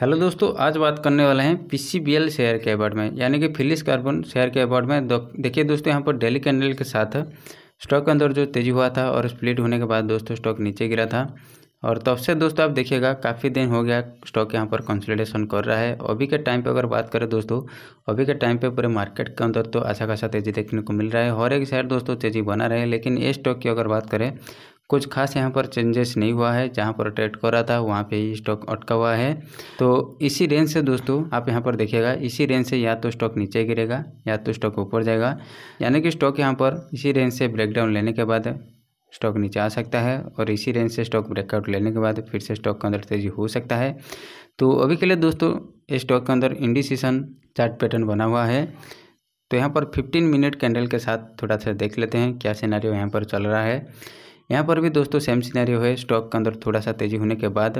hello दोस्तों आज बात करने वाले हैं पीसीबीएल शेयर के अवार्ड में यानी कि फिलिस कार्बन शेयर के अवार्ड में देखिए दोस्तों यहाँ पर डेली कैंडल के साथ स्टॉक के अंदर जो तेज़ी हुआ था और स्प्लिट होने के बाद दोस्तों स्टॉक नीचे गिरा था और तब से दोस्तों आप देखिएगा काफ़ी दिन हो गया स्टॉक यहाँ पर कंसल्टेशन कर रहा है अभी के टाइम पर अगर बात करें दोस्तों अभी के टाइम पर पूरे मार्केट के अंदर तो अच्छा खासा तेज़ी देखने को मिल रहा है हर एक शेयर दोस्तों तेज़ी बना रहे लेकिन ये स्टॉक की अगर बात करें कुछ खास यहाँ पर चेंजेस नहीं हुआ है जहाँ पर ट्रेड रहा था वहाँ पे ही स्टॉक अटका हुआ है तो इसी रेंज से दोस्तों आप यहाँ पर देखिएगा इसी रेंज से या तो स्टॉक नीचे गिरेगा या तो स्टॉक ऊपर जाएगा यानी कि स्टॉक यहाँ पर इसी रेंज से ब्रेकडाउन लेने के बाद स्टॉक नीचे आ सकता है और इसी रेंज से स्टॉक ब्रेकआउट लेने के बाद फिर से स्टॉक के अंदर तेजी हो सकता है तो अभी के लिए दोस्तों स्टॉक के अंदर इंडिसन चार्ट पैटर्न बना हुआ है तो यहाँ पर 15 मिनट कैंडल के साथ थोड़ा सा देख लेते हैं क्या सिनारियो यहाँ पर चल रहा है यहाँ पर भी दोस्तों सेम सिनेरियो है स्टॉक के अंदर थोड़ा सा तेजी होने के बाद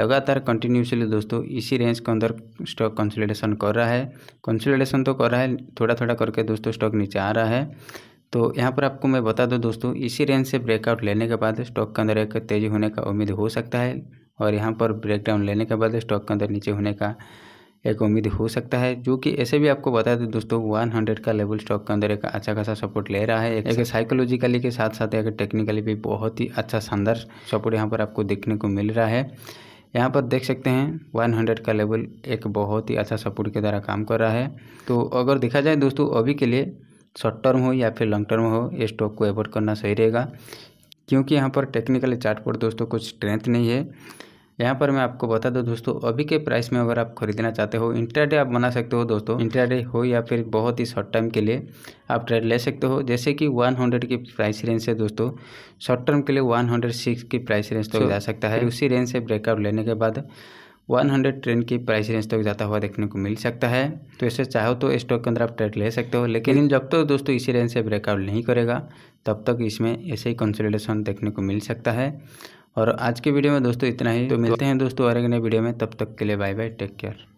लगातार कंटिन्यूसली दोस्तों इसी रेंज के अंदर स्टॉक कंसोलिडेशन कर रहा है कंसोलिडेशन तो कर रहा है थोड़ा थोड़ा करके दोस्तों स्टॉक नीचे आ रहा है तो यहाँ पर आपको मैं बता दूँ दोस्तों इसी रेंज से ब्रेकआउट लेने के बाद स्टॉक के अंदर एक तेज़ी होने का उम्मीद हो सकता है और यहाँ पर ब्रेकडाउन लेने के बाद स्टॉक के अंदर नीचे होने का एक उम्मीद हो सकता है जो कि ऐसे भी आपको बता दें दोस्तों 100 का लेवल स्टॉक के अंदर एक अच्छा खासा सपोर्ट ले रहा है एक साइकोलॉजिकली के साथ साथ एक टेक्निकली भी बहुत ही अच्छा शानदार सपोर्ट यहाँ पर आपको देखने को मिल रहा है यहाँ पर देख सकते हैं 100 का लेवल एक बहुत ही अच्छा सपोर्ट के द्वारा काम कर रहा है तो अगर देखा जाए दोस्तों अभी के लिए शॉर्ट टर्म हो या फिर लॉन्ग टर्म हो ये स्टॉक को एवॉइड करना सही रहेगा क्योंकि यहाँ पर टेक्निकली चार्ट पर दोस्तों कुछ स्ट्रेंथ नहीं है यहाँ पर मैं आपको बता दूँ दोस्तों अभी के प्राइस में अगर आप खरीदना चाहते हो इंट्राडे आप बना सकते हो दोस्तों इंट्राडे हो या फिर बहुत ही शॉर्ट टर्म के लिए आप ट्रेड ले सकते हो जैसे कि 100 की प्राइस रेंज से दोस्तों शॉर्ट टर्म के लिए 106 की प्राइस रेंज तक तो जा सकता है उसी रेंज से ब्रेकआउट लेने के बाद हंड्रेड ट्रेन की प्राइस रेंज तक तो जाता हुआ देखने को मिल सकता है तो ऐसे चाहो तो स्टॉक के अंदर आप ट्रेड ले सकते हो लेकिन जब तक तो दोस्तों इसी रेंज से ब्रेकआउट नहीं करेगा तब तक इसमें ऐसे ही कंसोलिडेशन देखने को मिल सकता है और आज के वीडियो में दोस्तों इतना ही तो मिलते हैं दोस्तों और एक नए वीडियो में तब तक के लिए बाय बाय टेक केयर